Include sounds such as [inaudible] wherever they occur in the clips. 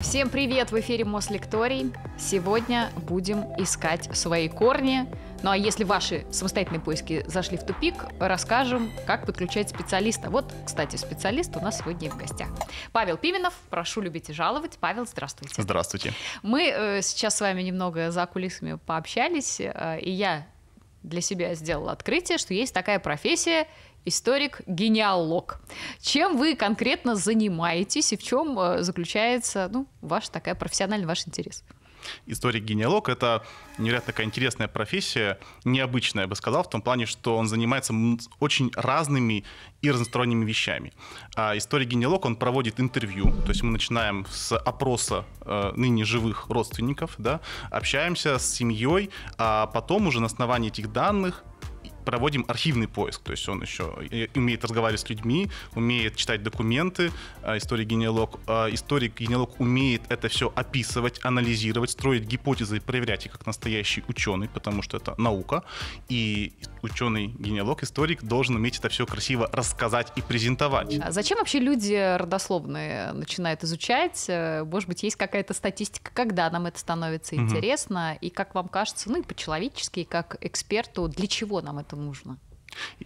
Всем привет! В эфире Мослекторий. Сегодня будем искать свои корни. Ну а если ваши самостоятельные поиски зашли в тупик, расскажем, как подключать специалиста. Вот, кстати, специалист у нас сегодня в гостях. Павел Пименов, прошу любить и жаловать. Павел, здравствуйте. Здравствуйте. Мы э, сейчас с вами немного за кулисами пообщались, э, и я для себя сделала открытие, что есть такая профессия – историк-генеалог. Чем вы конкретно занимаетесь и в чем э, заключается ну, ваша такая профессиональный ваш интерес? историк-генеалог — это невероятно такая интересная профессия, необычная, я бы сказал, в том плане, что он занимается очень разными и разносторонними вещами. А историк-генеалог, он проводит интервью, то есть мы начинаем с опроса э, ныне живых родственников, да, общаемся с семьей, а потом уже на основании этих данных проводим архивный поиск. То есть он еще э, умеет разговаривать с людьми, умеет читать документы, э, историк-генеалог. Э, историк-генеалог умеет это все описывать, анализировать, строить гипотезы проверять их как настоящий ученый, потому что это наука. И ученый-генеалог, историк должен уметь это все красиво рассказать и презентовать. А зачем вообще люди родословные начинают изучать? Может быть, есть какая-то статистика, когда нам это становится угу. интересно, и как вам кажется, ну и по-человечески, как эксперту, для чего нам это нужно?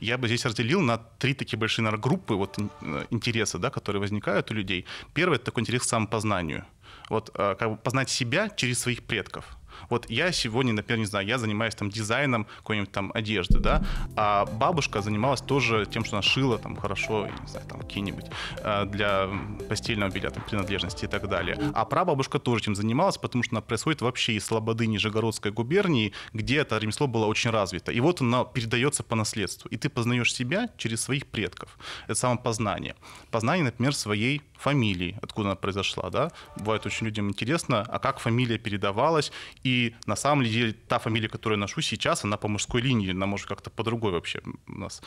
Я бы здесь разделил на три такие большие наверное, группы вот, э, интереса, да, которые возникают у людей. Первый — это такой интерес к самопознанию. Вот, э, как бы познать себя через своих предков — вот я сегодня, например, не знаю, я занимаюсь там дизайном какой-нибудь там одежды, да, а бабушка занималась тоже тем, что она шила там хорошо, не знаю, там какие-нибудь э, для постельного белья, там, принадлежности и так далее. А прабабушка тоже этим занималась, потому что она происходит вообще из Слободы Нижегородской губернии, где это ремесло было очень развито. И вот оно передается по наследству. И ты познаешь себя через своих предков. Это самопознание. Познание, например, своей фамилии, откуда она произошла, да. Бывает очень людям интересно, а как фамилия передавалась, и и на самом деле та фамилия, которую я ношу сейчас, она по мужской линии, она может как-то по другой вообще у нас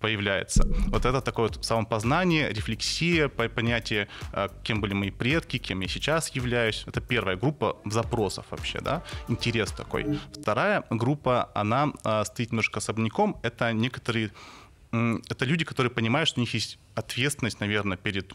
появляется. Вот это такое вот самопознание, рефлексия, понятие, э, кем были мои предки, кем я сейчас являюсь. Это первая группа запросов вообще, да, интерес такой. Вторая группа, она э, стоит немножко особняком, это некоторые это люди, которые понимают, что у них есть ответственность, наверное, перед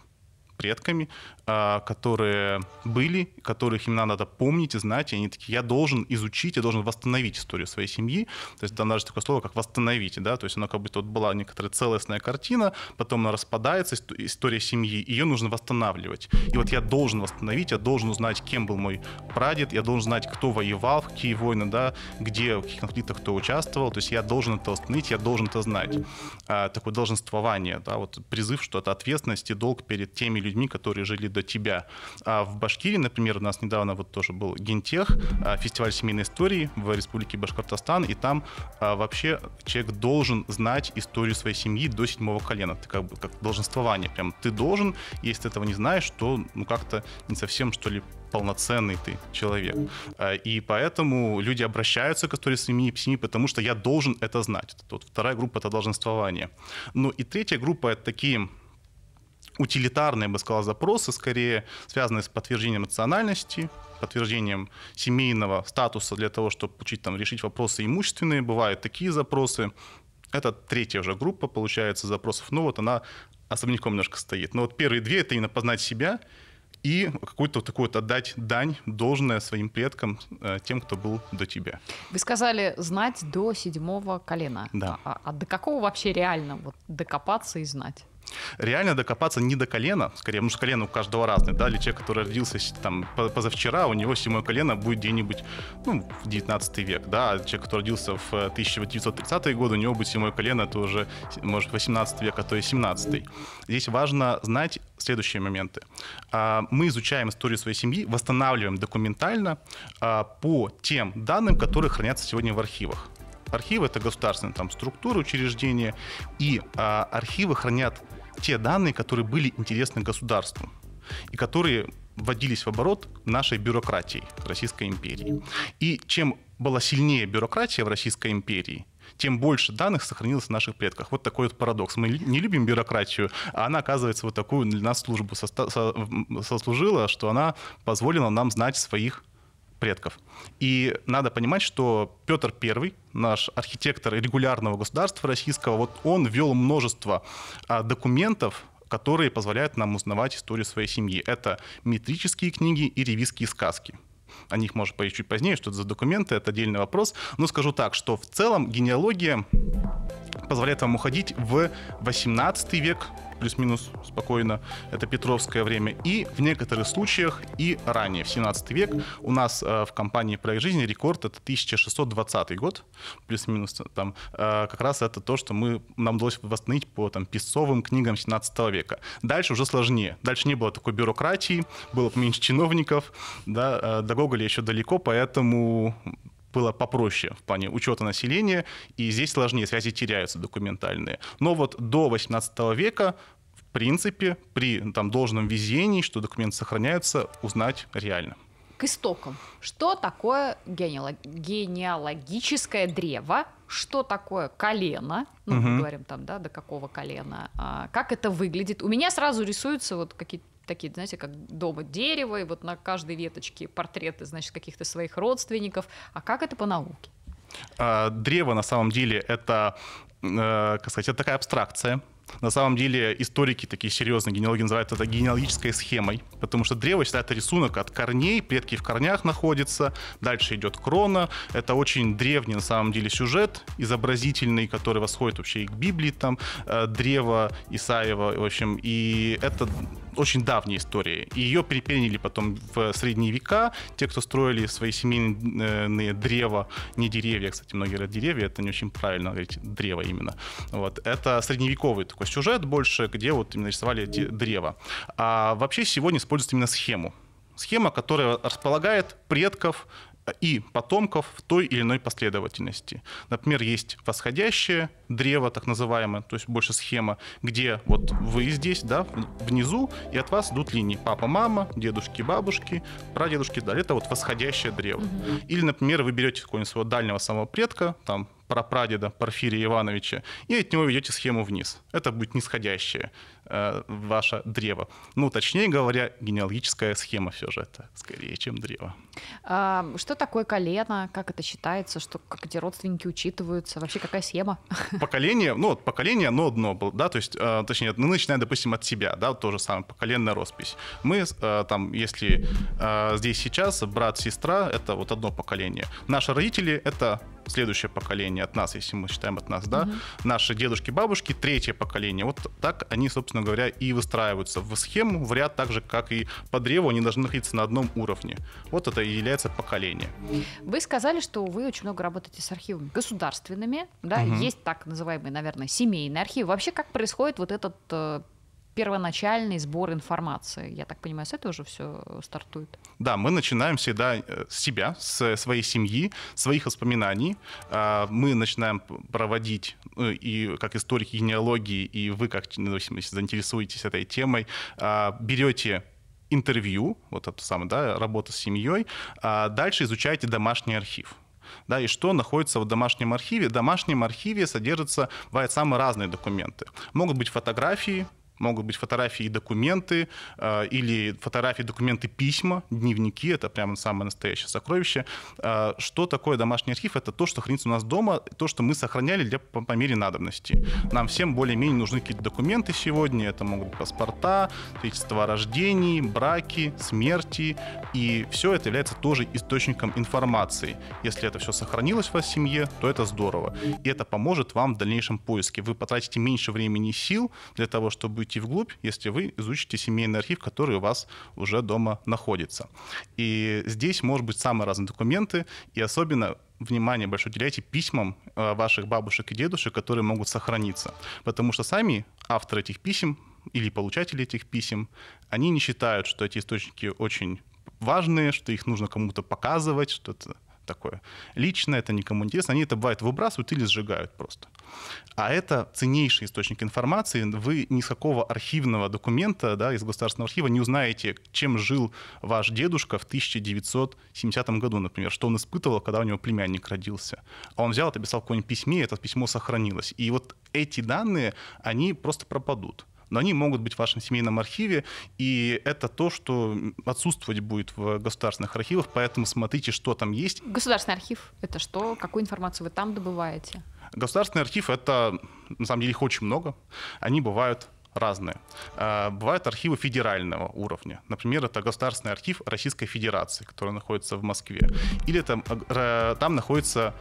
предками, а, которые были, которых им надо помнить и знать, и они такие, я должен изучить, я должен восстановить историю своей семьи, то есть там даже такое слово, как «восстановить», да, то есть она как будто вот была некоторая целостная картина, потом она распадается, история семьи, ее нужно восстанавливать, и вот я должен восстановить, я должен узнать, кем был мой прадед, я должен знать, кто воевал, в какие войны, да, где, в каких конфликтах кто участвовал, то есть я должен это восстановить, я должен это знать. А, такое долженствование, да, вот призыв, что это ответственность и долг перед теми людьми, которые жили до тебя. А в Башкирии, например, у нас недавно вот тоже был Гентех, а, фестиваль семейной истории в республике Башкортостан, и там а, вообще человек должен знать историю своей семьи до седьмого колена. Ты как бы как долженствование прям. Ты должен, если ты этого не знаешь, то ну как-то не совсем, что ли, полноценный ты человек. А, и поэтому люди обращаются к истории семьи, семьи потому что я должен это знать. Это вот вторая группа — это долженствование. Ну и третья группа — это такие утилитарные, я бы сказал, запросы, скорее связанные с подтверждением национальности, подтверждением семейного статуса для того, чтобы получить, там, решить вопросы имущественные. Бывают такие запросы. Это третья уже группа, получается, запросов. Ну вот она особняком немножко стоит. Но вот первые две — это именно познать себя и какую-то вот такую вот отдать дань, должное своим предкам, э, тем, кто был до тебя. Вы сказали знать до седьмого колена. Да. А, а до какого вообще реально вот докопаться и знать? Реально докопаться не до колена, скорее, потому что колено у каждого разное, да, или человек, который родился там позавчера, у него седьмое колено будет где-нибудь, ну, в 19 век, да, а человек, который родился в 1930-е э, годы, у него будет седьмое колено, это уже, может, 18 век, а то и 17 Здесь важно знать следующие моменты. А, мы изучаем историю своей семьи, восстанавливаем документально а, по тем данным, которые хранятся сегодня в архивах архивы это государственные там структуры, учреждения, и а, архивы хранят те данные, которые были интересны государству и которые вводились в оборот нашей бюрократии Российской империи. И чем была сильнее бюрократия в Российской империи, тем больше данных сохранилось в наших предках. Вот такой вот парадокс. Мы не любим бюрократию, а она, оказывается, вот такую для нас службу сослужила, что она позволила нам знать своих предков. И надо понимать, что Петр I, наш архитектор регулярного государства российского, вот он вел множество а, документов, которые позволяют нам узнавать историю своей семьи. Это метрические книги и ревизские сказки. О них можно поговорить чуть позднее, что это за документы, это отдельный вопрос. Но скажу так, что в целом генеалогия позволяет вам уходить в 18 век, плюс-минус спокойно, это Петровское время, и в некоторых случаях и ранее, в 17 век. У нас э, в компании «Проект жизни» рекорд — это 1620 год, плюс-минус там. Э, как раз это то, что мы, нам удалось восстановить по там, песцовым книгам 17 века. Дальше уже сложнее. Дальше не было такой бюрократии, было меньше чиновников, да, э, до Гоголя еще далеко, поэтому было попроще в плане учета населения, и здесь сложнее, связи теряются документальные. Но вот до 18 века в принципе, при ну, там, должном везении, что документы сохраняются, узнать реально к истокам. Что такое генеалогическое древо? Что такое колено? Ну, угу. мы говорим там, да, до какого колена? А, как это выглядит? У меня сразу рисуются вот какие-то такие, знаете, как дома дерево, и вот на каждой веточке портреты, значит, каких-то своих родственников. А как это по науке? А, древо на самом деле это, э, как сказать, это такая абстракция. На самом деле историки такие серьезные генеалоги называют это генеалогической схемой, потому что древо считается рисунок от корней, предки в корнях находятся, дальше идет крона. Это очень древний на самом деле сюжет изобразительный, который восходит вообще и к Библии, там э, древо Исаева, в общем, и это очень давняя история, И ее переперенили потом в средние века. Те, кто строили свои семейные древа, не деревья, кстати, многие говорят деревья, это не очень правильно говорить, древо именно. Вот. Это средневековый такой сюжет больше, где вот именно рисовали древо. А вообще сегодня используют именно схему схема, которая располагает предков и потомков в той или иной последовательности. Например, есть восходящее древо, так называемое, то есть больше схема, где вот вы здесь, да, внизу, и от вас идут линии папа, мама, дедушки, бабушки, прадедушки, да, это вот восходящее древо. Угу. Или, например, вы берете какого-нибудь своего дальнего самого предка, там, прапрадеда Порфирия Ивановича, и от него ведете схему вниз. Это будет нисходящее Э, ваше древо. Ну, точнее говоря, генеалогическая схема все же это скорее, чем древо. А, что такое колено? Как это считается? Что, где родственники учитываются? Вообще какая схема? [laughs] Поколение, ну, вот поколение, но одно было, да, то есть, э, точнее, мы ну, начинаем, допустим, от себя, да, то же самое, поколенная роспись. Мы э, там, если э, здесь сейчас брат, сестра, это вот одно поколение. Наши родители — это следующее поколение от нас, если мы считаем от нас, да, угу. наши дедушки, бабушки, третье поколение. Вот так они, собственно, собственно говоря, и выстраиваются в схему, в ряд, так же, как и по древу, они должны находиться на одном уровне. Вот это и является поколение. Вы сказали, что вы очень много работаете с архивами государственными, да, угу. есть так называемые, наверное, семейные архивы. Вообще, как происходит вот этот э, первоначальный сбор информации. Я так понимаю, с этого уже все стартует. Да, мы начинаем всегда э, с себя, с своей семьи, своих воспоминаний. А, мы начинаем проводить, э, и как историк генеалогии, и вы, как ну, если заинтересуетесь этой темой, а, берете интервью, вот это самое, да, работа с семьей, а дальше изучаете домашний архив да, и что находится в домашнем архиве. В домашнем архиве содержатся, бывают самые разные документы. Могут быть фотографии, Могут быть фотографии и документы, э, или фотографии, документы, письма, дневники. Это прямо самое настоящее сокровище. Э, что такое домашний архив? Это то, что хранится у нас дома, то, что мы сохраняли для, по, по мере надобности. Нам всем более-менее нужны какие-то документы сегодня. Это могут быть паспорта, свидетельства о рождении, браки, смерти. И все это является тоже источником информации. Если это все сохранилось в вас в семье, то это здорово. И это поможет вам в дальнейшем поиске. Вы потратите меньше времени и сил для того, чтобы уйти вглубь, если вы изучите семейный архив, который у вас уже дома находится. И здесь может быть самые разные документы, и особенно внимание большое уделяйте письмам э, ваших бабушек и дедушек, которые могут сохраниться. Потому что сами авторы этих писем или получатели этих писем, они не считают, что эти источники очень важные, что их нужно кому-то показывать, что это такое. Лично это никому не интересно. Они это, бывает, выбрасывают или сжигают просто. А это ценнейший источник информации. Вы ни с какого архивного документа да, из государственного архива не узнаете, чем жил ваш дедушка в 1970 году, например, что он испытывал, когда у него племянник родился. А он взял, это писал в какое-нибудь письме, и это письмо сохранилось. И вот эти данные, они просто пропадут но они могут быть в вашем семейном архиве, и это то, что отсутствовать будет в государственных архивах, поэтому смотрите, что там есть. Государственный архив — это что? Какую информацию вы там добываете? Государственный архив — это, на самом деле, их очень много. Они бывают разные. А, бывают архивы федерального уровня. Например, это Государственный архив Российской Федерации, который находится в Москве. Или там, э, там находится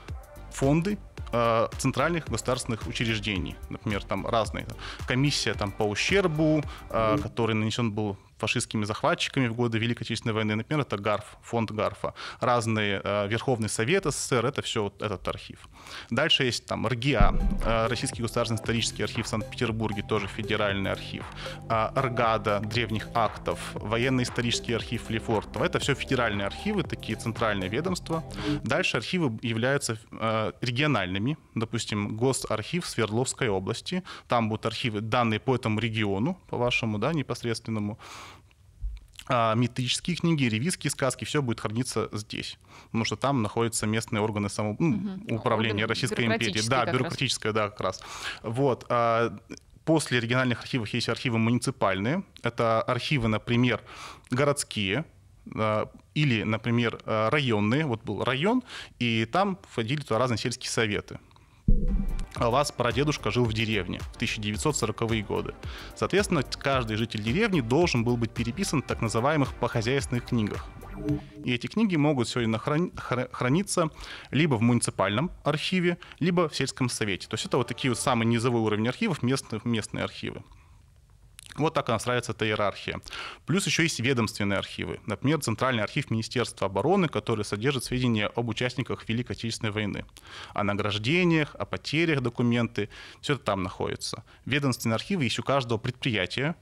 фонды э, центральных государственных учреждений. Например, там разные. Комиссия там, по ущербу, mm-hmm. который нанесен был фашистскими захватчиками в годы Великой Отечественной войны. Например, это ГАРФ, фонд ГАРФа. Разные э, Верховный Совет СССР, это все вот этот архив. Дальше есть там РГИА, э, Российский государственный исторический архив в Санкт-Петербурге, тоже федеральный архив. Э, РГАДА, древних актов, военно-исторический архив Лефортова. Это все федеральные архивы, такие центральные ведомства. Дальше архивы являются региональными. Допустим, Госархив Свердловской области. Там будут архивы, данные по этому региону, по вашему, да, непосредственному а метрические книги, ревизские сказки, все будет храниться здесь, потому что там находятся местные органы само... угу. управления органы Российской империи. Да, бюрократическая, раз. да, как раз. Вот. А, после региональных архивов есть архивы муниципальные. Это архивы, например, городские, а, или, например, а, районные. Вот был район, и там входили туда разные сельские советы а у вас прадедушка жил в деревне в 1940-е годы. Соответственно, каждый житель деревни должен был быть переписан в так называемых похозяйственных книгах. И эти книги могут сегодня храниться либо в муниципальном архиве, либо в сельском совете. То есть это вот такие вот самые низовой уровень архивов, местные, местные архивы. Вот так и настраивается эта иерархия. Плюс еще есть ведомственные архивы. Например, Центральный архив Министерства обороны, который содержит сведения об участниках Великой Отечественной войны. О награждениях, о потерях документы. Все это там находится. Ведомственные архивы есть у каждого предприятия,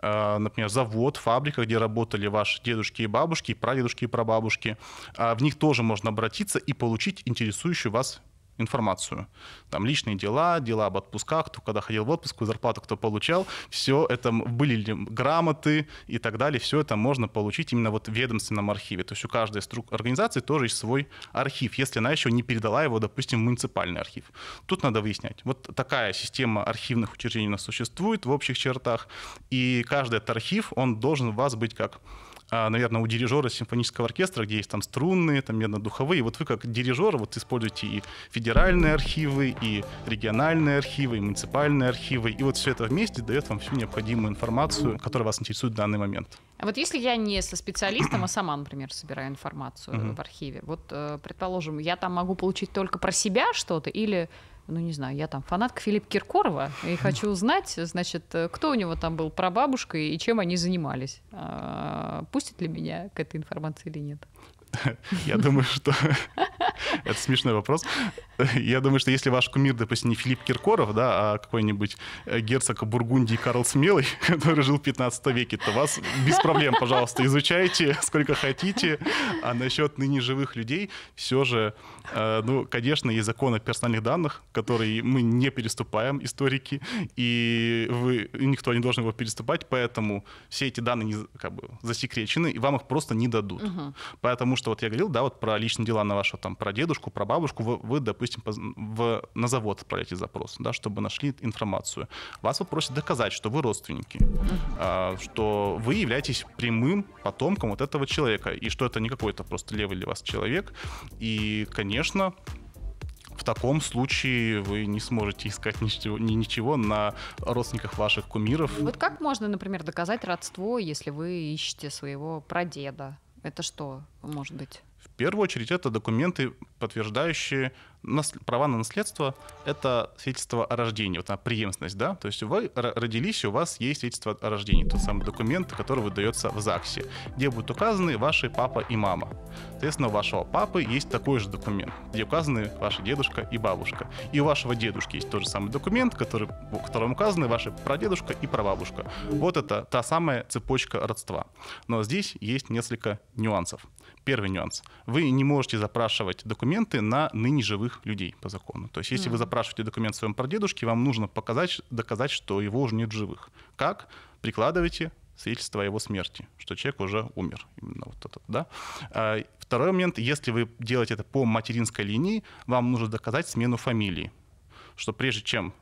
э, например, завод, фабрика, где работали ваши дедушки и бабушки, прадедушки и прабабушки. А в них тоже можно обратиться и получить интересующую вас информацию. Там личные дела, дела об отпусках, кто когда ходил в отпуск, какую зарплату кто получал. Все это были ли грамоты и так далее. Все это можно получить именно вот в ведомственном архиве. То есть у каждой струк организации тоже есть свой архив, если она еще не передала его, допустим, в муниципальный архив. Тут надо выяснять. Вот такая система архивных учреждений у нас существует в общих чертах. И каждый этот архив, он должен у вас быть как а, наверное, у дирижера симфонического оркестра, где есть там струнные, там медно-духовые. Вот вы как дирижер вот используете и федеральные архивы, и региональные архивы, и муниципальные архивы. И вот все это вместе дает вам всю необходимую информацию, которая вас интересует в данный момент. А вот если я не со специалистом, а сама, например, собираю информацию в архиве, вот, э, предположим, я там могу получить только про себя что-то или ну не знаю, я там фанат Филиппа Киркорова, и хочу узнать, значит, э, кто у него там был прабабушкой и чем они занимались. А, Пустит ли меня к этой информации или нет? [laughs] Я думаю, что [laughs] Это смешной вопрос. Я думаю, что если ваш кумир, допустим, не Филипп Киркоров, да, а какой-нибудь э, герцог Бургундии Карл Смелый, [laughs] который жил в 15 веке, то вас без проблем, пожалуйста, изучайте сколько хотите. А насчет ныне живых людей, все же, э, ну, конечно, есть закон о персональных данных, который мы не переступаем, историки, и вы, никто не должен его переступать, поэтому все эти данные не, как бы, засекречены, и вам их просто не дадут. Угу. Потому что, вот я говорил, да, вот про личные дела на вашего там прадеда, дедушку, про бабушку, вы, вы допустим, в, на завод отправляете запрос, да, чтобы нашли информацию. Вас попросят доказать, что вы родственники, э, что вы являетесь прямым потомком вот этого человека, и что это не какой-то просто левый для вас человек. И, конечно, в таком случае вы не сможете искать ничего, ничего на родственниках ваших кумиров. Вот как можно, например, доказать родство, если вы ищете своего прадеда? Это что может быть? В первую очередь это документы, подтверждающие нас, права на наследство. Это свидетельство о рождении, вот она преемственность, да? То есть вы родились, и у вас есть свидетельство о рождении, тот самый документ, который выдается в ЗАГСе, где будут указаны ваши папа и мама. Соответственно, у вашего папы есть такой же документ, где указаны ваши дедушка и бабушка. И у вашего дедушки есть тот же самый документ, который, в котором указаны ваши прадедушка и прабабушка. Вот это та самая цепочка родства. Но здесь есть несколько нюансов. Первый нюанс. Вы не можете запрашивать документы на ныне живых людей по закону. То есть, если mm вы запрашиваете документ своем прадедушке, вам нужно показать, доказать, что его уже нет живых. Как? Прикладывайте свидетельство о его смерти, что человек уже умер. Именно вот этот, да? А, второй момент, если вы делаете это по материнской линии, вам нужно доказать смену фамилии, что прежде чем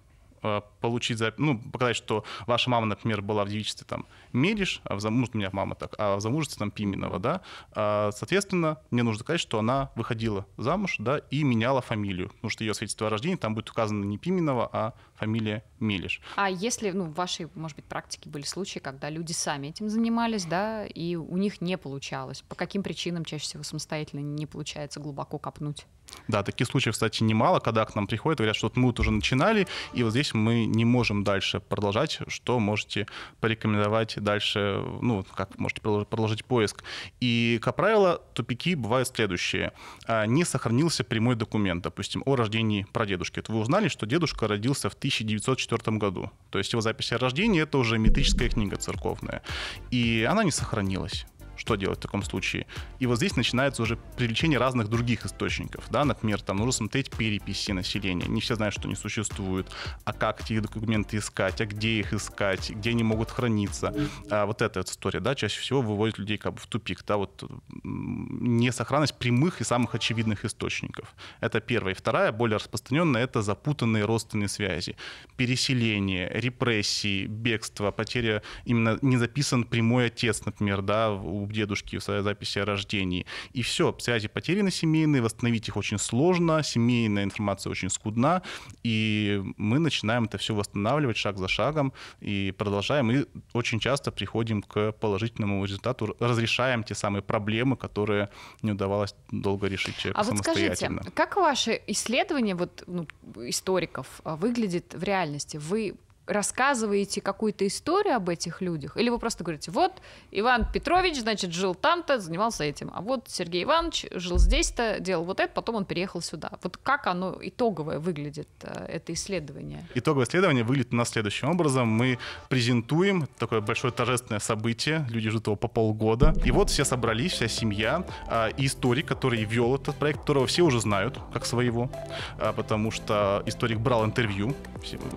Э, получить, за, ну, показать, что ваша мама, например, была в девичестве там Мериш, а в замужестве, ну, у меня мама так, а в замужестве там Пименова, да, а, соответственно, мне нужно сказать, что она выходила замуж, да, и меняла фамилию, потому что ее свидетельство о рождении там будет указано не Пименова, а фамилия Мелиш. А если ну, в вашей, может быть, практике были случаи, когда люди сами этим занимались, да, и у них не получалось? По каким причинам чаще всего самостоятельно не получается глубоко копнуть? Да, таких случаев, кстати, немало, когда к нам приходят, говорят, что вот мы вот уже начинали, и вот здесь мы не можем дальше продолжать, что можете порекомендовать дальше, ну, как можете продолжить поиск. И, как правило, тупики бывают следующие. А, не сохранился прямой документ, допустим, о рождении прадедушки. Вот вы узнали, что дедушка родился в 1000 1904 году. То есть его запись о рождении — это уже метрическая книга церковная. И она не сохранилась. Что делать в таком случае? И вот здесь начинается уже привлечение разных других источников, да, например, там нужно смотреть переписи населения, не все знают, что они существуют, а как эти документы искать, а где их искать, где они могут храниться. А вот эта история, да, чаще всего выводит людей как бы в тупик, да, вот несохранность прямых и самых очевидных источников. Это первое. И вторая, более распространенная, это запутанные родственные связи. Переселение, репрессии, бегство, потеря именно не записан прямой отец, например, да, у дедушки в своей записи о рождении. И все, связи потеряны семейные, восстановить их очень сложно, семейная информация очень скудна, и мы начинаем это все восстанавливать шаг за шагом и продолжаем, и очень часто приходим к положительному результату, разрешаем те самые проблемы, которые не удавалось долго решить человеку а самостоятельно. вот скажите, как ваше исследование вот, ну, историков а, выглядит в реальности? Вы рассказываете какую-то историю об этих людях? Или вы просто говорите, вот Иван Петрович, значит, жил там-то, занимался этим, а вот Сергей Иванович жил здесь-то, делал вот это, потом он переехал сюда. Вот как оно итоговое выглядит, э, это исследование? Итоговое исследование выглядит у нас следующим образом. Мы презентуем такое большое торжественное событие, люди ждут его по полгода, и вот все собрались, вся семья, а, и историк, который вел этот проект, которого все уже знают, как своего, а, потому что историк брал интервью,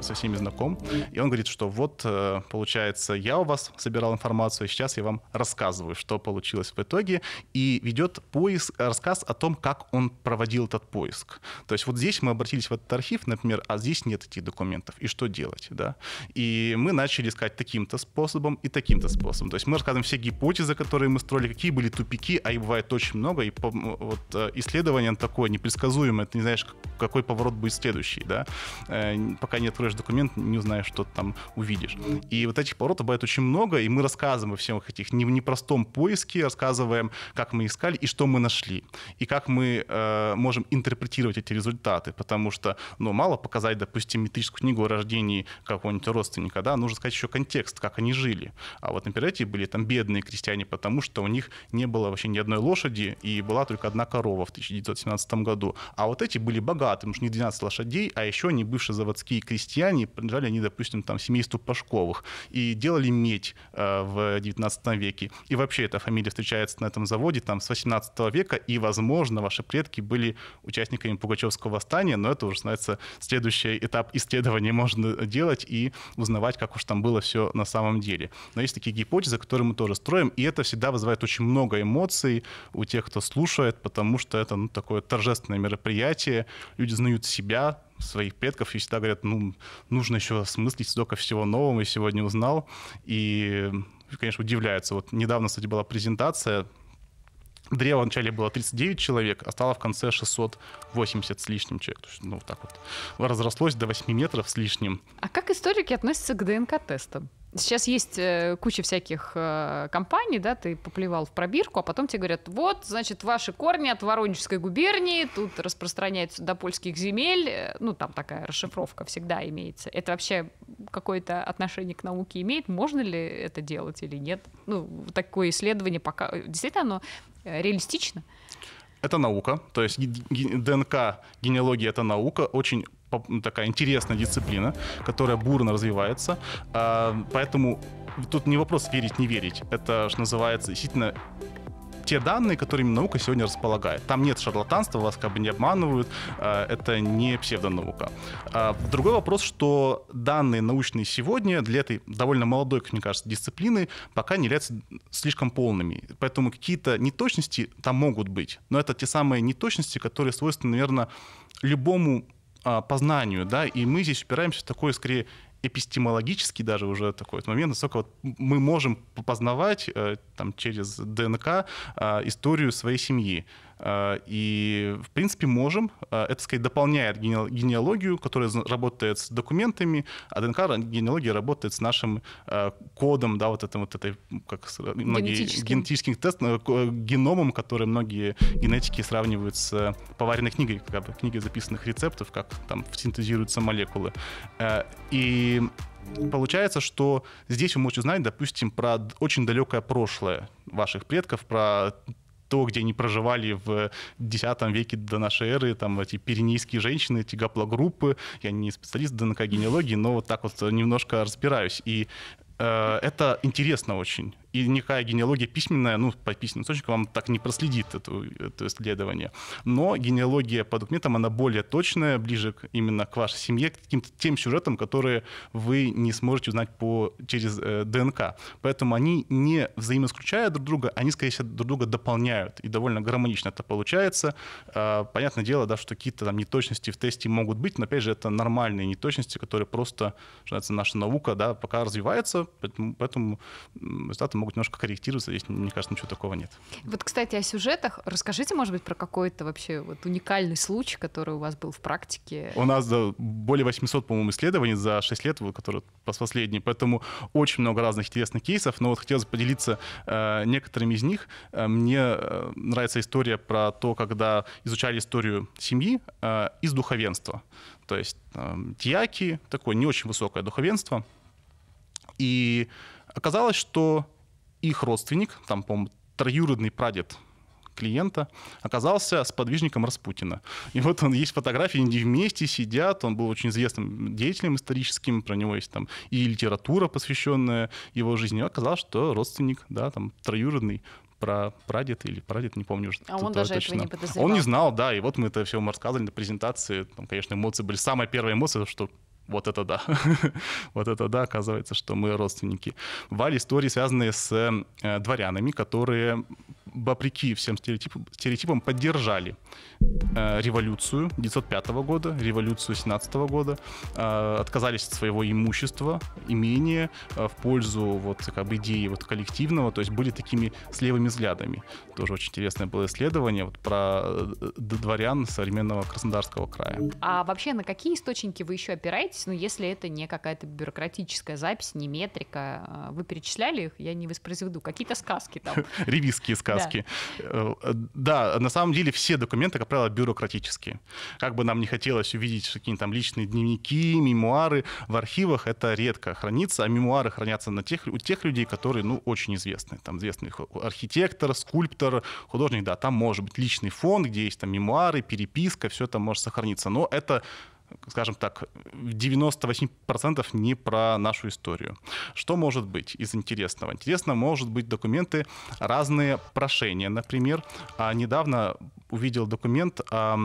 со всеми знаком. И он говорит, что вот, э, получается, я у вас собирал информацию, сейчас я вам рассказываю, что получилось в итоге, и ведет поиск, рассказ о том, как он проводил этот поиск. То есть вот здесь мы обратились в этот архив, например, а здесь нет этих документов, и что делать, да? И мы начали искать таким-то способом и таким-то способом. То есть мы рассказываем все гипотезы, которые мы строили, какие были тупики, а их бывает очень много, и по, вот э, исследование такое непредсказуемое, ты не знаешь, какой поворот будет следующий, да? Э, пока не откроешь документ, не узнаешь, что-то там увидишь. И вот этих поворотов бывает очень много, и мы рассказываем о всем этих не в непростом поиске, рассказываем, как мы искали и что мы нашли, и как мы э, можем интерпретировать эти результаты, потому что, ну, мало показать, допустим, метрическую книгу о рождении какого-нибудь родственника, да, нужно сказать еще контекст, как они жили. А вот, например, эти были там бедные крестьяне, потому что у них не было вообще ни одной лошади, и была только одна корова в 1917 году. А вот эти были богаты, потому что не 12 лошадей, а еще они бывшие заводские крестьяне, принадлежали они, допустим, допустим, там, семейству Пашковых, и делали медь э, в 19 веке. И вообще эта фамилия встречается на этом заводе там, с 18 века, и, возможно, ваши предки были участниками Пугачевского восстания, но это уже становится следующий этап исследования можно делать и узнавать, как уж там было все на самом деле. Но есть такие гипотезы, которые мы тоже строим, и это всегда вызывает очень много эмоций у тех, кто слушает, потому что это ну, такое торжественное мероприятие, люди знают себя, своих предков и всегда говорят, ну, нужно еще осмыслить столько всего нового, и сегодня узнал. И, конечно, удивляются. Вот недавно, кстати, была презентация, Древо вначале было 39 человек, а стало в конце 680 с лишним человек. То есть, ну, вот так вот разрослось до 8 метров с лишним. А как историки относятся к ДНК-тестам? Сейчас есть э, куча всяких э, компаний, да, ты поплевал в пробирку, а потом тебе говорят, вот, значит, ваши корни от Воронежской губернии, тут распространяются до польских земель, э, ну, там такая расшифровка всегда имеется. Это вообще какое-то отношение к науке имеет? Можно ли это делать или нет? Ну, такое исследование пока... Действительно, оно реалистично? Это наука, то есть ДНК, генеалогия — это наука, очень ну, такая интересная дисциплина, которая бурно развивается. А, поэтому тут не вопрос верить, не верить. Это, что называется, действительно те данные, которыми наука сегодня располагает. Там нет шарлатанства, вас как бы не обманывают, а, это не псевдонаука. А, другой вопрос, что данные научные сегодня для этой довольно молодой, как мне кажется, дисциплины пока не являются слишком полными. Поэтому какие-то неточности там могут быть, но это те самые неточности, которые свойственны, наверное, любому а, познанию, да, и мы здесь упираемся в такой скорее, эпистемологический даже уже такой вот момент, насколько вот мы можем познавать э, там, через ДНК а, историю своей семьи. Э, и, в принципе, можем. Э, это, скорее, дополняет генеалогию, которая работает с документами, а ДНК генеалогия работает с нашим э, кодом, да, вот этим вот этой, как многие генетическим, генетическим геномом, который многие генетики сравнивают с поваренной книгой, как бы книгой записанных рецептов, как там синтезируются молекулы. И Получается, что здесь вы можете узнать, допустим, про очень далекое прошлое ваших предков, про то, где они проживали в X веке до нашей эры, там эти пиренейские женщины, эти гаплогруппы. Я не специалист в генеалогии, но вот так вот немножко разбираюсь. И э, это интересно очень и никакая генеалогия письменная, ну, по письменным источникам вам так не проследит это, это исследование. Но генеалогия по документам, она более точная, ближе к, именно к вашей семье, к каким-то тем сюжетам, которые вы не сможете узнать по, через э, ДНК. Поэтому они не взаимоисключают друг друга, они, скорее всего, друг друга дополняют. И довольно гармонично это получается. Э, понятное дело, да, что какие-то там неточности в тесте могут быть, но, опять же, это нормальные неточности, которые просто, что называется, наша наука, да, пока развивается, поэтому, поэтому результаты могут немножко корректироваться, здесь, мне кажется, ничего такого нет. Вот, кстати, о сюжетах. Расскажите, может быть, про какой-то вообще вот уникальный случай, который у вас был в практике. У нас да, более 800, по-моему, исследований за 6 лет, которые последние, поэтому очень много разных интересных кейсов, но вот хотелось поделиться э, некоторыми из них. Э, мне э, нравится история про то, когда изучали историю семьи э, из духовенства. То есть э, дьяки, такое не очень высокое духовенство, и оказалось, что их родственник, там, по-моему, троюродный прадед клиента, оказался сподвижником Распутина. И вот он есть фотографии, они вместе сидят, он был очень известным деятелем историческим, про него есть там и литература, посвященная его жизни. И оказалось, что родственник, да, там троюродный про прадед или прадед, не помню уже. А он даже точно. этого не подозревал. Он не знал, да, и вот мы это все ему рассказывали на презентации. Там, конечно, эмоции были. Самая первая эмоция, что вот это да. [laughs] вот это да, оказывается, что мы родственники. Бывали истории, связанные с э, дворянами, которые, вопреки всем стереотипам, стереотипам поддержали э, революцию 1905 года, революцию 17 года, э, отказались от своего имущества, имения э, в пользу вот, как бы, идеи вот, коллективного, то есть были такими с левыми взглядами. Тоже очень интересное было исследование вот, про э, дворян современного Краснодарского края. А вообще на какие источники вы еще опираетесь? обращайтесь, но если это не какая-то бюрократическая запись, не метрика, а, вы перечисляли их, я не воспроизведу, какие-то сказки там. [laughs] Ревизские сказки. Э, да. на самом деле все документы, как правило, бюрократические. Как бы нам не хотелось увидеть какие-нибудь там личные дневники, мемуары, в архивах это редко хранится, а мемуары хранятся на тех, у тех людей, которые, ну, очень известны. Там известный архитектор, скульптор, художник, да, там может быть личный фонд, где есть там мемуары, переписка, все это может сохраниться. Но это скажем так, в 98% не про нашу историю. Что может быть из интересного? Интересно, может быть документы, разные прошения. Например, а недавно увидел документ о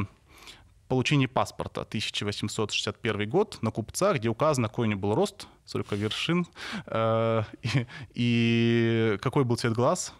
получении паспорта 1861 год на купца, где указано, какой у него был рост, сколько вершин э, [laughs] и какой был цвет глаз,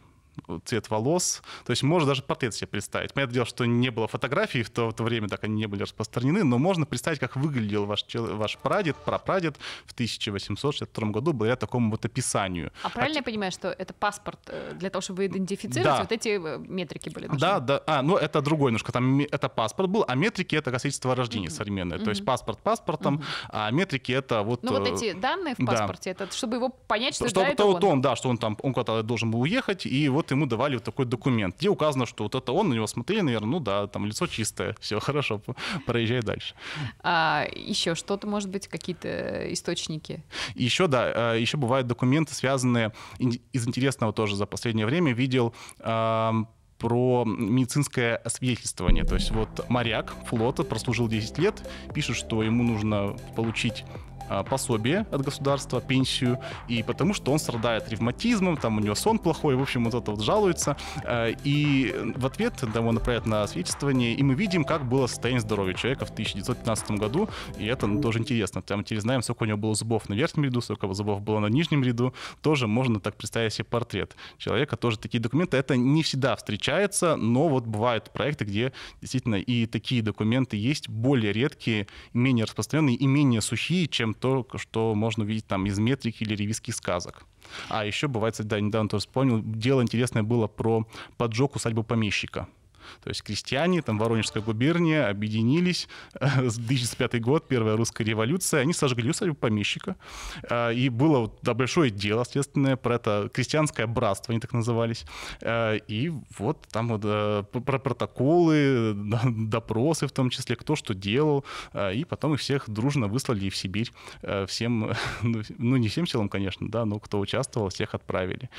цвет волос. То есть можно даже портрет себе представить. Понятное дело, что не было фотографий в то, в то время, так они не были распространены, но можно представить, как выглядел ваш, ваш прадед, прапрадед в 1862 году благодаря такому вот описанию. А правильно а, я понимаю, что это паспорт э, для того, чтобы идентифицировать, да. вот эти э, метрики были? нужны. Да, да. А, ну это другой немножко. Там это паспорт был, а метрики — это косительство рождения mm-hmm. современное. Mm-hmm. То есть паспорт паспортом, mm-hmm. а метрики — это вот... Ну вот э, эти данные в паспорте, да. это чтобы его понять, что, чтобы да, то, это он. он. Да, что он там, он куда-то должен был уехать, и вот вот ему давали вот такой документ, где указано, что вот это он, на него смотрели, наверное, ну да, там лицо чистое, все [laughs] хорошо, проезжай дальше. А еще что-то, может быть, какие-то источники? Еще, да, а, еще бывают документы, связанные, из интересного тоже за последнее время видел а, про медицинское освидетельствование. То есть вот моряк флота прослужил 10 лет, пишет, что ему нужно получить а, пособие от государства, пенсию, и потому что он страдает ревматизмом, там у него сон плохой, в общем, вот это вот жалуется. А, и в ответ его направляют на свидетельствование, и мы видим, как было состояние здоровья человека в 1915 году, и это ну, тоже интересно. Там теперь знаем, сколько у него было зубов на верхнем ряду, сколько зубов было на нижнем ряду, тоже можно так представить себе портрет человека, тоже такие документы. Это не всегда встречается, но вот бывают проекты, где действительно и такие документы есть, более редкие, менее распространенные и менее сухие, чем то, что можно видеть там из метрики или ревизских сказок. А еще бывает, да, недавно тоже вспомнил, дело интересное было про поджог усадьбы помещика. То есть крестьяне, там Воронежская губерния объединились, 2005 э, год, первая русская революция, они сожгли усадьбу помещика. Э, и было вот, большое дело, естественно, про это крестьянское братство, они так назывались. Э, и вот там вот про протоколы, допросы в том числе, кто что делал. И потом их всех дружно выслали в Сибирь [laughs] ну, всем, ну не всем селам, конечно, да, но кто участвовал, всех отправили.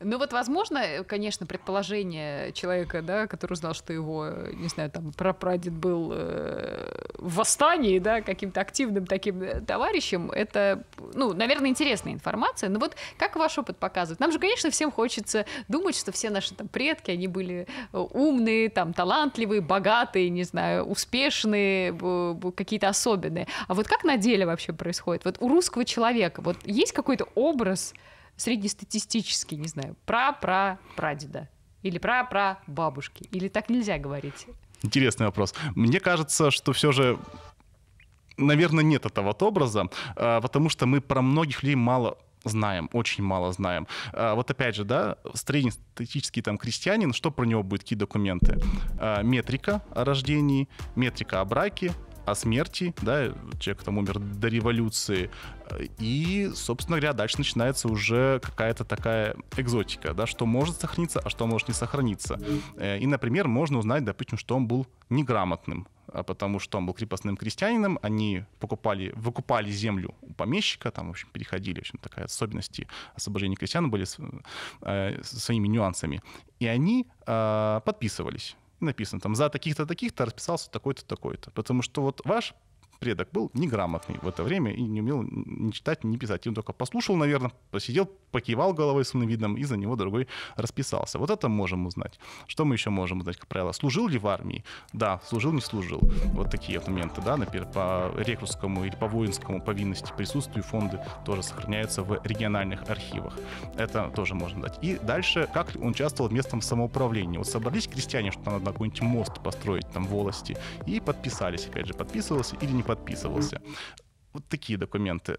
Ну вот, возможно, э, конечно, предположение человека, да, который узнал, что его, э, не знаю, там, прапрадед был э, в восстании, да, каким-то активным таким э, товарищем, это, ну, наверное, интересная информация. Но вот как ваш опыт показывает? Нам же, конечно, всем хочется думать, что все наши там предки, они были умные, там, талантливые, богатые, не знаю, успешные, какие-то особенные. А вот как на деле вообще происходит? Вот у русского человека вот есть какой-то образ, Среднестатистически, не знаю, пра-пра-прадеда или пра-пра-бабушки, или так нельзя говорить? Интересный вопрос. Мне кажется, что все же наверное, нет этого от образа, а, потому что мы про многих людей мало знаем, очень мало знаем. А, вот опять же, да, среднестатистический там крестьянин, что про него будет, какие документы? А, метрика о рождении, метрика о браке, о смерти, да, человек там умер до революции, и, собственно говоря, дальше начинается уже какая-то такая экзотика, да, что может сохраниться, а что может не сохраниться. Э, и, например, можно узнать, допустим, что он был неграмотным, а потому что он был крепостным крестьянином, они покупали, выкупали землю у помещика, там, в общем, переходили, в общем, такая особенности освобождения крестьян были с, э, своими нюансами, и они э, подписывались написано там за таких-то таких-то расписался такой-то такой-то. Потому что вот ваш предок был неграмотный в это время и не умел ни читать, ни писать. И он только послушал, наверное, посидел, покивал головой с видом, и за него другой расписался. Вот это можем узнать. Что мы еще можем узнать, как правило? Служил ли в армии? Да, служил, не служил. Вот такие вот моменты, да, например, по рекрутскому или по воинскому повинности присутствию фонды тоже сохраняются в региональных архивах. Это тоже можно дать. И дальше, как он участвовал в местном самоуправлении. Вот собрались крестьяне, что надо какой-нибудь мост построить там волости, и подписались, опять же, подписывался или не подписывался. Вот такие документы.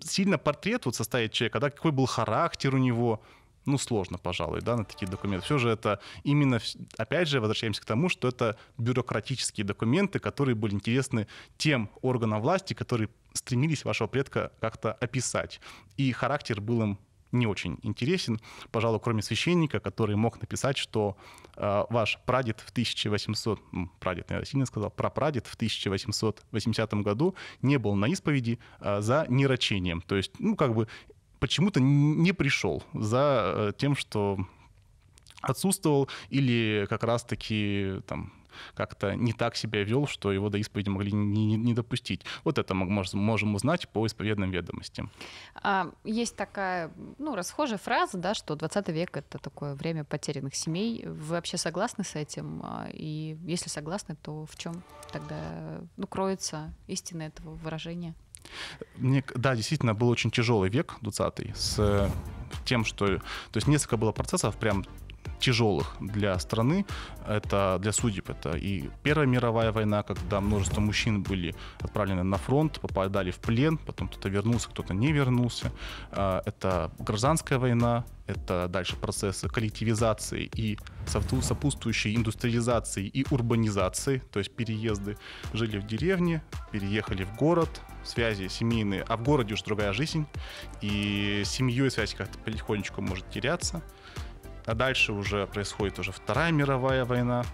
Сильно портрет вот составить человека, да, какой был характер у него, ну, сложно, пожалуй, да, на такие документы. Все же это именно, опять же, возвращаемся к тому, что это бюрократические документы, которые были интересны тем органам власти, которые стремились вашего предка как-то описать. И характер был им не очень интересен, пожалуй, кроме священника, который мог написать, что э, ваш прадед в 1800, ну, прадед, наверное, сильно сказал, прапрадед в 1880 году не был на исповеди э, за нерочением. То есть, ну, как бы почему-то не пришел за э, тем, что отсутствовал или как раз-таки там как-то не так себя вел, что его до исповеди могли не, не, не допустить. Вот это мы можем, узнать по исповедным ведомостям. А, есть такая, ну, расхожая фраза, да, что 20 век — это такое время потерянных семей. Вы вообще согласны с этим? А, и если согласны, то в чем тогда ну, кроется истина этого выражения? Мне, да, действительно, был очень тяжелый век, 20-й, с э, тем, что... То есть несколько было процессов прям тяжелых для страны, это для судеб. Это и Первая мировая война, когда множество мужчин были отправлены на фронт, попадали в плен, потом кто-то вернулся, кто-то не вернулся. А, это гражданская война, это дальше процессы коллективизации и сопутствующей индустриализации и урбанизации, то есть переезды. Жили в деревне, переехали в город, связи семейные, а в городе уж другая жизнь, и с семьей связь как-то потихонечку может теряться. А дальше уже происходит уже Вторая мировая война,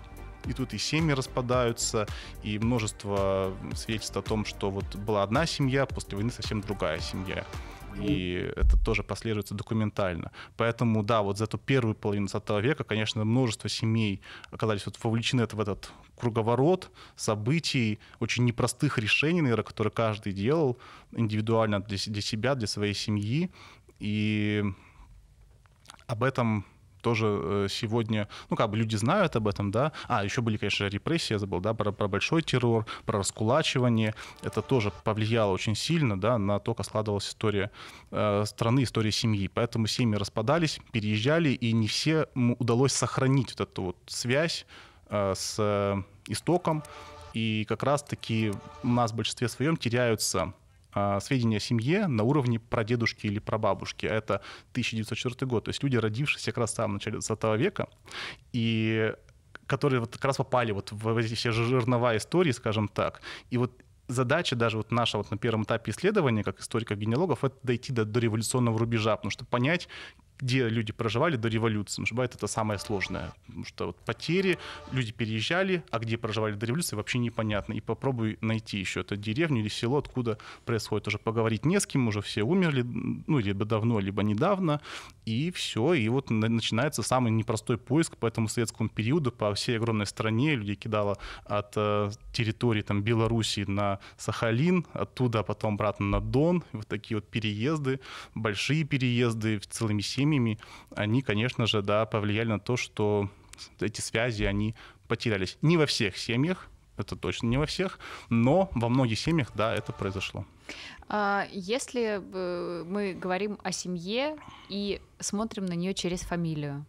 и тут и семьи распадаются, и множество свидетельств о том, что вот была одна семья, после войны совсем другая семья. Ну. И это тоже прослеживается документально. Поэтому, да, вот за эту первую половину 20 века, конечно, множество семей оказались вот вовлечены в этот круговорот событий, очень непростых решений, наверное, которые каждый делал индивидуально для себя, для своей семьи. И об этом тоже э, сегодня, ну, как бы люди знают об этом, да. А, еще были, конечно, репрессии, я забыл, да, про, про большой террор, про раскулачивание. Это тоже повлияло очень сильно, да, на то, как складывалась история э, страны, история семьи. Поэтому семьи распадались, переезжали, и не все удалось сохранить вот эту вот связь э, с истоком. И как раз-таки у нас в большинстве своем теряются а, сведения о семье на уровне прадедушки или прабабушки. Это 1904 год. То есть люди, родившиеся как раз там в начале 20 века, и которые вот как раз попали вот в эти все жирновые истории, скажем так. И вот задача даже вот наша вот на первом этапе исследования, как историков-генеалогов, это дойти до революционного рубежа, потому что понять, где люди проживали до революции. Потому что бывает это самое сложное. Потому что вот потери, люди переезжали, а где проживали до революции, вообще непонятно. И попробуй найти еще эту деревню или село, откуда происходит. Уже поговорить не с кем, уже все умерли, ну, либо давно, либо недавно. И все, и вот начинается самый непростой поиск по этому советскому периоду, по всей огромной стране. Люди кидало от э, территории там, Белоруссии на Сахалин, оттуда а потом обратно на Дон. И вот такие вот переезды, большие переезды целыми семьями пандемиями, они, конечно же, да, повлияли на то, что эти связи, они потерялись. Не во всех семьях, это точно не во всех, но во многих семьях, да, это произошло. А если мы говорим о семье и смотрим на нее через фамилию,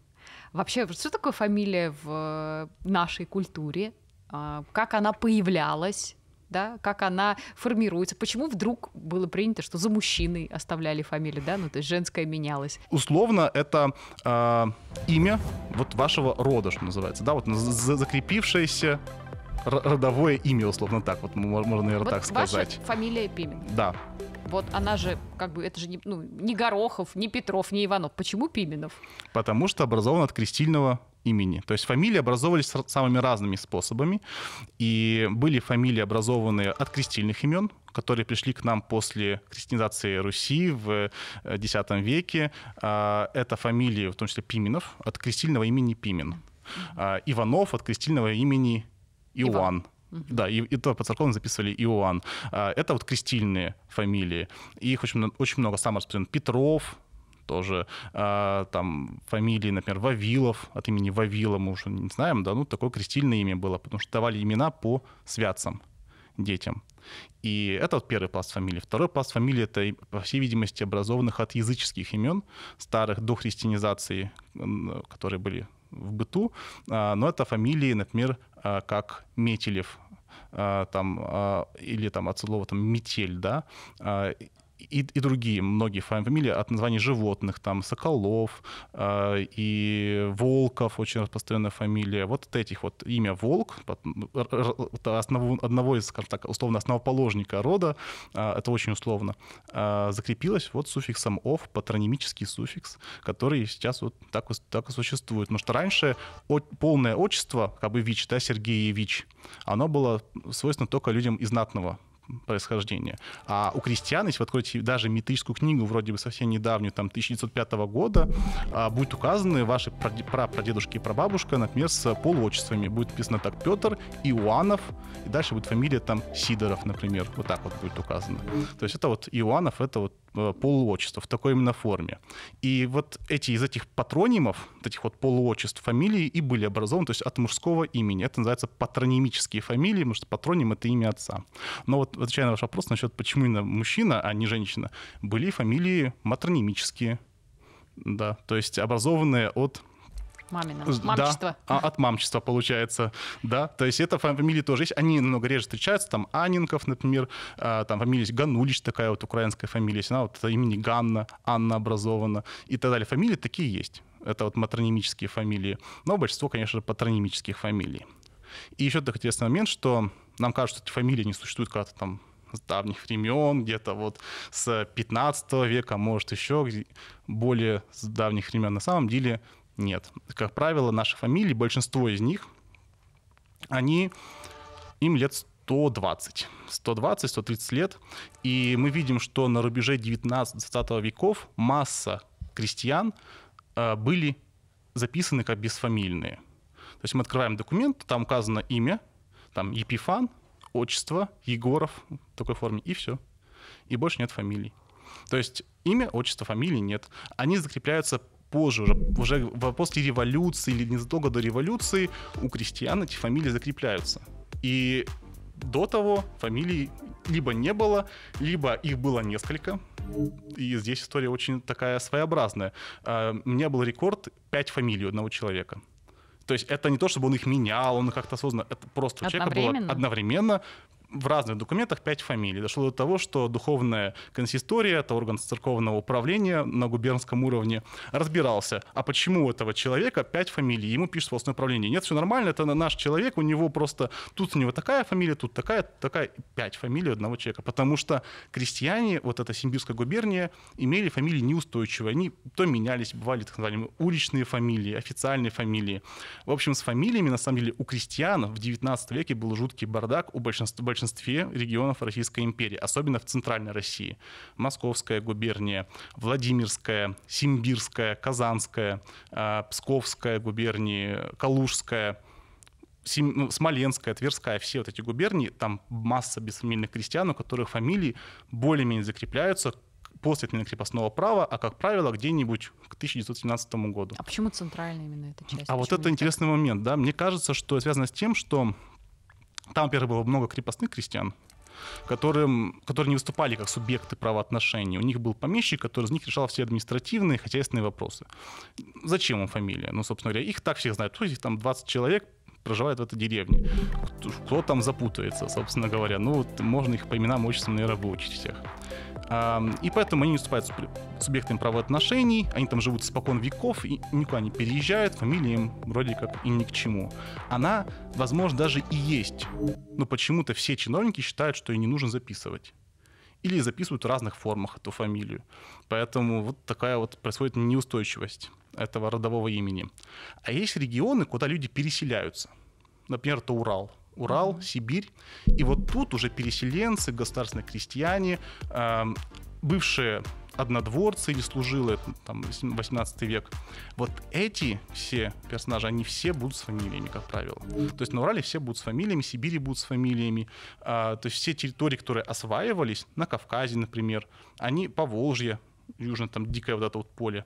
вообще, что такое фамилия в нашей культуре? А как она появлялась? да, как она формируется, почему вдруг было принято, что за мужчиной оставляли фамилию, да, ну то есть женская менялась. Условно это э, имя вот вашего рода, что называется, да, вот закрепившееся родовое имя, условно так, вот можно, наверное, вот так сказать. Ваша фамилия Пимен. Да. Вот она же, как бы, это же не, ну, не Горохов, не Петров, не Иванов. Почему Пименов? Потому что образован от крестильного имени. То есть фамилии образовывались самыми разными способами. И были фамилии, образованные от крестильных имен, которые пришли к нам после крестинизации Руси в X э, веке. А, это фамилии, в том числе Пименов, от крестильного имени Пимен. А, Иванов от крестильного имени Иоанн. Да, и, и то по церковным записывали Иоанн. А, это вот крестильные фамилии. их очень, очень много, сам распространен. Петров, тоже э, там фамилии, например, Вавилов, от имени Вавила мы уже не знаем, да, ну такое крестильное имя было, потому что давали имена по святцам детям. И это вот первый пласт фамилии. Второй пласт фамилии — это, по всей видимости, образованных от языческих имен, старых до христианизации, которые были в быту. А, но это фамилии, например, а, как Метелев, там, или там от слова там, метель, да, и, и другие многие фамилии от названий животных, там Соколов э, и Волков, очень распространенная фамилия. Вот от этих вот имя Волк, основу одного из, скажем так, условно основоположника рода, э, это очень условно, э, закрепилось вот суффиксом «ов», патронимический суффикс, который сейчас вот так, так и существует. Потому что раньше о, полное отчество, как бы ВИЧ, да, Сергей Сергеевич, оно было свойственно только людям из знатного происхождения. А у крестьян, если вы откроете даже метрическую книгу, вроде бы совсем недавнюю, там, 1905 года, а, будет указаны ваши прапрадедушки и прабабушка, например, с полуотчествами. Будет написано так Петр, Иоаннов, и дальше будет фамилия там Сидоров, например. Вот так вот будет указано. То есть это вот Иоаннов, это вот Э, в такой именно форме. И вот эти из этих патронимов, этих вот полуотчеств фамилии и были образованы, то есть от мужского имени. Это называется патронимические фамилии, потому что патроним — это имя отца. Но вот отвечая на ваш вопрос насчет, почему именно мужчина, а не женщина, были фамилии матронимические, да, то есть образованные от Мамина. Мамчество. Да, а от мамчества получается, да. То есть это фамилии тоже есть. Они намного реже встречаются. Там Анинков, например, а, там фамилия есть Ганулич, такая вот украинская фамилия. Она вот имени Ганна, Анна образована и так далее. Фамилии такие есть. Это вот матронимические фамилии. Но большинство, конечно, патронимических фамилий. И еще такой интересный момент, что нам кажется, что эти фамилии не существуют когда-то там с давних времен, где-то вот с 15 века, может еще более с давних времен. На самом деле нет. Как правило, наши фамилии, большинство из них, они, им лет 120. 120-130 лет. И мы видим, что на рубеже 19-20 веков масса крестьян э, были записаны как бесфамильные. То есть мы открываем документ, там указано имя, там Епифан, отчество, Егоров в такой форме, и все. И больше нет фамилий. То есть имя, отчество, фамилии нет. Они закрепляются позже, уже, уже после революции или незадолго до революции у крестьян эти фамилии закрепляются. И до того фамилий либо не было, либо их было несколько. И здесь история очень такая своеобразная. А, у меня был рекорд 5 фамилий одного человека. То есть это не то, чтобы он их менял, он как-то осознанно. Это просто у человека было одновременно в разных документах пять фамилий. Дошло до того, что духовная консистория, это орган церковного управления на губернском уровне, разбирался, а почему у этого человека пять фамилий, ему пишет собственное управление. Нет, все нормально, это наш человек, у него просто тут у него такая фамилия, тут такая, такая, пять фамилий одного человека. Потому что крестьяне, вот эта Симбирская губерния, имели фамилии неустойчивые. Они то менялись, бывали так называемые уличные фамилии, официальные фамилии. В общем, с фамилиями, на самом деле, у крестьян в 19 веке был жуткий бардак, у большинства большинстве регионов Российской империи, особенно в Центральной России. Московская губерния, Владимирская, Симбирская, Казанская, а, Псковская губернии, Калужская, ну, Смоленская, Тверская, все вот эти губернии, там масса бессемейных крестьян, у которых фамилии более-менее закрепляются после отмены крепостного права, а, как правило, где-нибудь к 1917 году. А почему центральная именно эта часть? А почему вот это интересный так? момент, да. Мне кажется, что связано с тем, что там, во-первых, было много крепостных крестьян, которым, которые не выступали как субъекты правоотношений. У них был помещик, который из них решал все административные и хозяйственные вопросы. Зачем им фамилия? Ну, собственно говоря, их так всех знают. То есть там 20 человек проживает в этой деревне. Кто, кто там запутается, собственно говоря. Ну, вот можно их по именам, отчествам, наверное, выучить всех. И поэтому они не уступают субъектам правоотношений, они там живут спокон веков, и никуда не переезжают, фамилия им вроде как и ни к чему. Она, возможно, даже и есть, но почему-то все чиновники считают, что ее не нужно записывать. Или записывают в разных формах эту фамилию. Поэтому вот такая вот происходит неустойчивость этого родового имени. А есть регионы, куда люди переселяются. Например, это Урал – Урал, Сибирь. И вот тут уже переселенцы, государственные крестьяне, эм, бывшие однодворцы или служилые, там, 18 век. Вот эти все персонажи, они все будут с фамилиями, как правило. То есть на Урале все будут с фамилиями, Сибири будут с фамилиями. А, то есть все территории, которые осваивались, на Кавказе, например, они по Волжье, южно там дикое вот это вот поле,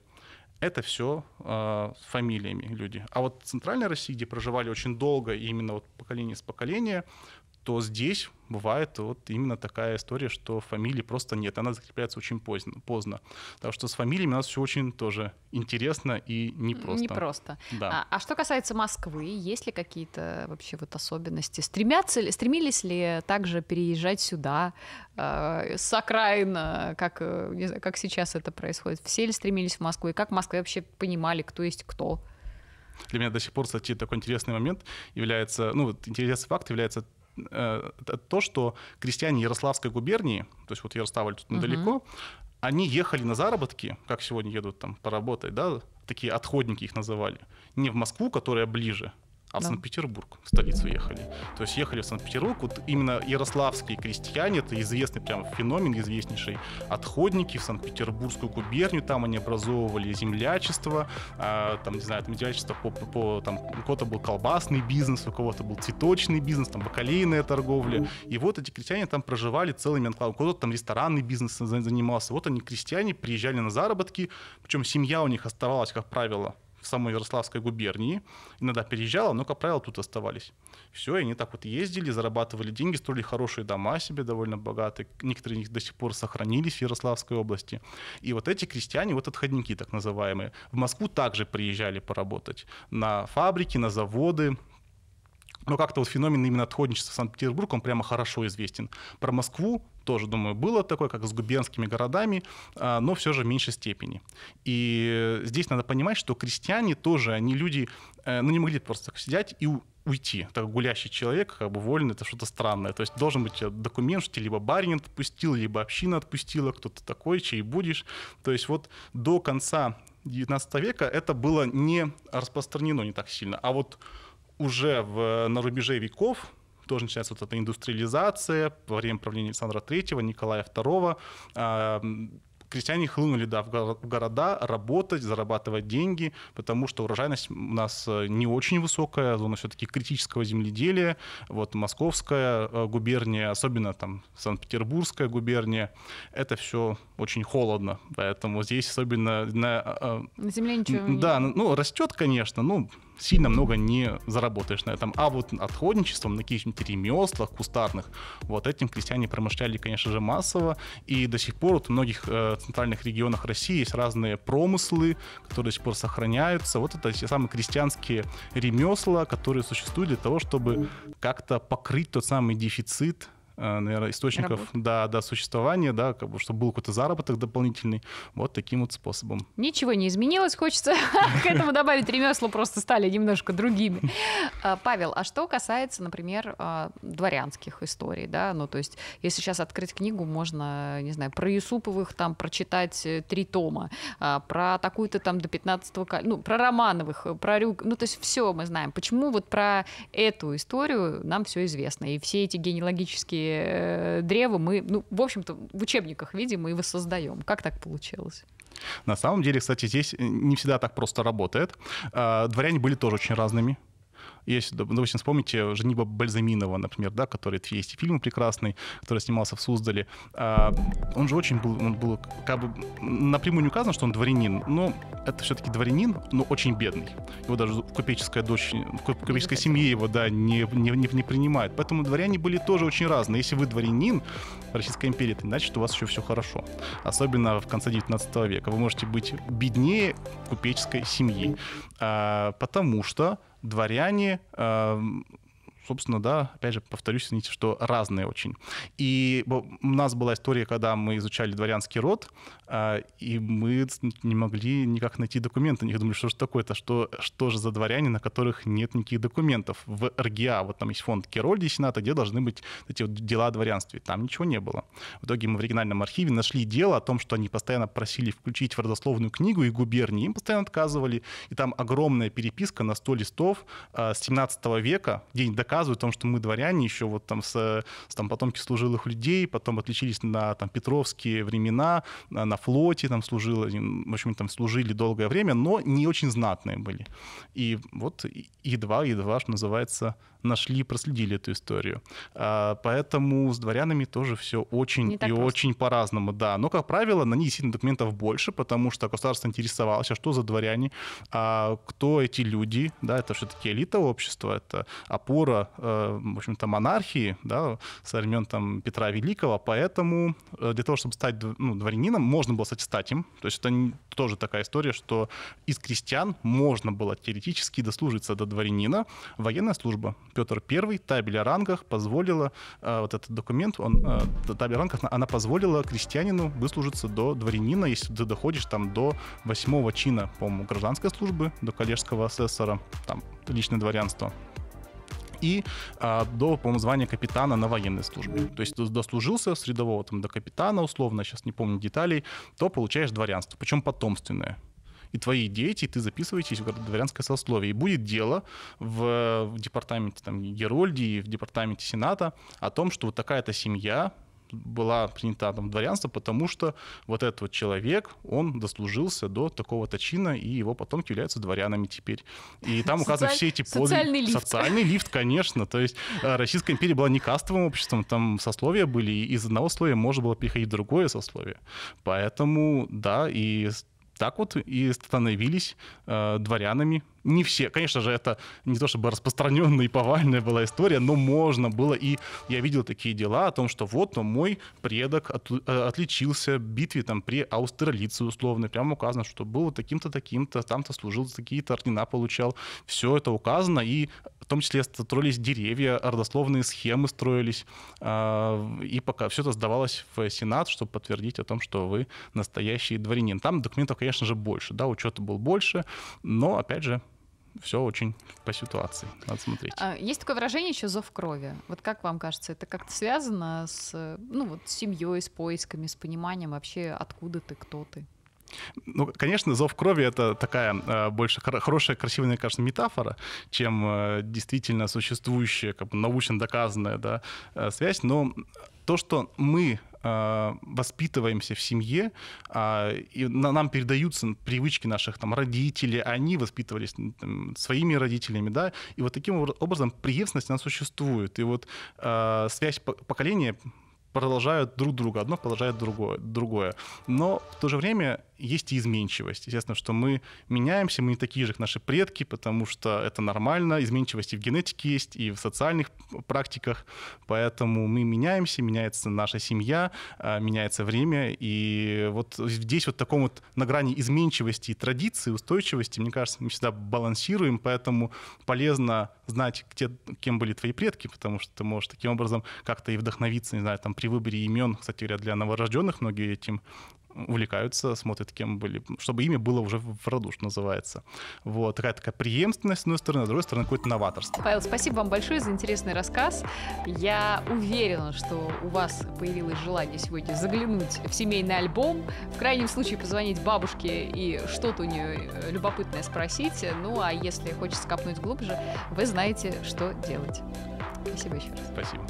это все э, а, с фамилиями люди. А вот в Центральной России, где проживали очень долго, и именно вот поколение с поколения, то здесь бывает вот именно такая история, что фамилии просто нет, она закрепляется очень поздно. поздно. Так что с фамилиями у нас все очень тоже интересно и непросто. Непросто. Да. А, а что касается Москвы, есть ли какие-то вообще вот особенности? Стремятся ли, стремились ли также переезжать сюда а, э, с окраин, как, не знаю, как сейчас это происходит? Все ли стремились в Москву? И как в Москве вообще понимали, кто есть кто? Для меня до сих пор, кстати, такой интересный момент является, ну вот интересный факт является Э, то, что крестьяне Ярославской губернии, то есть вот Ярославль тут недалеко, угу. они ехали на заработки, как сегодня едут там поработать, да, такие отходники их называли, не в Москву, которая ближе, а да. в Санкт-Петербург, в столицу ехали. То есть ехали в Санкт-Петербург, вот именно ярославские крестьяне, это известный прям феномен, известнейший, отходники в Санкт-Петербургскую губернию, там они образовывали землячество, э, там, не знаю, там землячество по, по, по там, у кого-то был колбасный бизнес, у кого-то был цветочный бизнес, там, бакалейная торговля, и вот эти крестьяне там проживали целыми анклавами, кого то там ресторанный бизнес занимался, вот они, крестьяне, приезжали на заработки, причем семья у них оставалась, как правило, в самой Ярославской губернии. Иногда переезжала, но, как правило, тут оставались. Все, и они так вот ездили, зарабатывали деньги, строили хорошие дома себе, довольно богатые. Некоторые из них до сих пор сохранились в Ярославской области. И вот эти крестьяне, вот отходники так называемые, в Москву также приезжали поработать на фабрики, на заводы, но как-то вот феномен именно отходничества Санкт-Петербург, он прямо хорошо известен. Про Москву тоже, думаю, было такое, как с губернскими городами, а, но все же в меньшей степени. И здесь надо понимать, что крестьяне тоже, они люди, э, ну не могли просто так сидеть и уйти. Так гулящий человек, как бы вольный, это что-то странное. То есть должен быть э, документ, что либо барин отпустил, либо община отпустила, кто-то такой, чей будешь. То есть вот до конца XIX века это было не распространено не так сильно. А вот уже в, на рубеже веков тоже начинается вот эта индустриализация во время правления Александра III, Николая II. А, крестьяне хлынули да, в, города работать, зарабатывать деньги, потому что урожайность у нас э, не очень высокая, зона все-таки критического земледелия. Вот Московская э, губерния, особенно там Санкт-Петербургская губерния, это все очень холодно, поэтому здесь особенно на... Э, на земле ничего Да, не... ну растет, конечно, ну но сильно много не заработаешь на этом. А вот отходничеством на каких-нибудь ремеслах кустарных, вот этим крестьяне промышляли, конечно же, массово. И до сих пор вот, в многих э, центральных регионах России есть разные промыслы, которые до сих пор сохраняются. Вот это те самые крестьянские ремесла, которые существуют для того, чтобы как-то покрыть тот самый дефицит Э, наверное, источников Работ. да, да, существования, да, как бы, чтобы был какой-то заработок дополнительный, вот таким вот способом. Ничего не изменилось, хочется [laughs] к этому добавить, ремесла просто стали немножко другими. А, Павел, а что касается, например, а, дворянских историй, да, ну, то есть, если сейчас открыть книгу, можно, не знаю, про Юсуповых там прочитать э, три тома, а, про такую-то там до 15 ну, про Романовых, э, про Рюк, ну, то есть все мы знаем. Почему вот про эту историю нам все известно, и все эти генеалогические ветки э, древа мы, ну, в общем-то, в учебниках видим и воссоздаем. Как так получилось? На самом деле, кстати, здесь э, не всегда так просто работает. А, дворяне были тоже очень разными. Если, допустим, ну, вспомните Жениба Бальзаминова, например, да, который есть и фильм прекрасный, который снимался в Суздале. А, он же очень был, он был как бы напрямую не указано, что он дворянин, но это все-таки дворянин, но очень бедный. Его даже купеческая дочь, купеческая семья его, да, не, не, не, не принимает. Поэтому дворяне были тоже очень разные. Если вы дворянин Российской империи, это значит, у вас еще все хорошо. Особенно в конце 19 века. Вы можете быть беднее купеческой семьи. А, потому что дворяне э, собственно, да, опять же, повторюсь, извините, что разные очень. И у нас была история, когда мы изучали дворянский род, а, и мы не могли никак найти документы. они думали, что же такое-то, что, что же за дворяне, на которых нет никаких документов. В РГА, вот там есть фонд Керольди Сената, где должны быть эти вот дела о дворянстве. Там ничего не было. В итоге мы в оригинальном архиве нашли дело о том, что они постоянно просили включить в родословную книгу и губернии, им постоянно отказывали. И там огромная переписка на 100 листов а, с 17 века, день до рассказывают о том, что мы дворяне еще вот там с, с там, потомки служилых людей, потом отличились на там, петровские времена, на, на флоте там служило, в общем, там служили долгое время, но не очень знатные были. И вот едва-едва, что называется, нашли, проследили эту историю. А, поэтому с дворянами тоже все очень и просто. очень по-разному, да. Но, как правило, на них действительно документов больше, потому что государство интересовалось, а что за дворяне, а кто эти люди, да, это все-таки элита общества, это опора Э, в общем-то, монархии да, со времен там, Петра Великого, поэтому э, для того, чтобы стать ну, дворянином, можно было, кстати, стать им. То есть это тоже такая история, что из крестьян можно было теоретически дослужиться до дворянина. Военная служба Петр I, табель о рангах позволила, э, вот этот документ, он, табель о рангах, она позволила крестьянину выслужиться до дворянина, если ты доходишь там до восьмого чина, по-моему, гражданской службы, до коллежского асессора, там, личное дворянство и а, до, по-моему, звания капитана на военной службе. То есть дослужился с рядового там, до капитана, условно, сейчас не помню деталей, то получаешь дворянство, причем потомственное и твои дети, и ты записываетесь в дворянское сословие. И будет дело в, в департаменте там, Герольдии, в департаменте Сената о том, что вот такая-то семья была принята там дворянство, потому что вот этот вот человек, он дослужился до такого-то чина, и его потомки являются дворянами теперь. И там указаны Социаль... все эти подвиги. Социальный лифт. Социальный лифт, конечно. То есть э, Российская империя была не кастовым обществом, там сословия были, и из одного слоя можно было переходить в другое сословие. Поэтому, да, и так вот и становились э, дворянами не все. Конечно же, это не то чтобы распространенная и повальная была история, но можно было. И я видел такие дела о том, что вот, но ну, мой предок от, э, отличился в битве там, при Аустерлице условно. Прямо указано, что был таким-то, таким-то, там-то служил, такие-то ордена получал. Все это указано. И в том числе строились деревья, родословные схемы строились. А, и пока все это сдавалось в Сенат, чтобы подтвердить о том, что вы настоящий дворянин. Там документов, конечно же, больше. Да, учета был больше, но, опять же, все очень по ситуации. Надо смотреть. А, есть такое выражение еще зов крови. Вот как вам кажется, это как-то связано с, ну, вот, с семьей, с поисками, с пониманием вообще, откуда ты, кто ты? Ну, конечно, зов крови это такая э, больше хорошая, красивая, мне кажется, метафора, чем э, действительно существующая, как бы научно доказанная да, э, связь. Но то, что мы Э, воспитываемся в семье, а, и нам передаются привычки наших там, родителей, они воспитывались там, своими родителями, да, и вот таким образом преемственность, она существует. И вот э, связь поколения продолжают друг друга, одно продолжает другое, другое. Но в то же время есть и изменчивость. Естественно, что мы меняемся, мы не такие же, как наши предки, потому что это нормально. Изменчивость и в генетике есть, и в социальных практиках. Поэтому мы меняемся, меняется наша семья, а, меняется время. И вот здесь вот таком вот на грани изменчивости и традиции, устойчивости, мне кажется, мы всегда балансируем, поэтому полезно знать, где, кем были твои предки, потому что ты можешь таким образом как-то и вдохновиться, не знаю, там при выборе имен, кстати говоря, для новорожденных многие этим увлекаются, смотрят, кем были, чтобы имя было уже в роду, что называется. Вот, такая такая преемственность, с одной стороны, а с другой стороны, какое-то новаторство. Павел, спасибо вам большое за интересный рассказ. Я уверена, что у вас появилось желание сегодня заглянуть в семейный альбом, в крайнем случае позвонить бабушке и что-то у нее э, любопытное спросить. Ну, а если хочется копнуть глубже, вы знаете, что делать. Спасибо еще раз. Спасибо.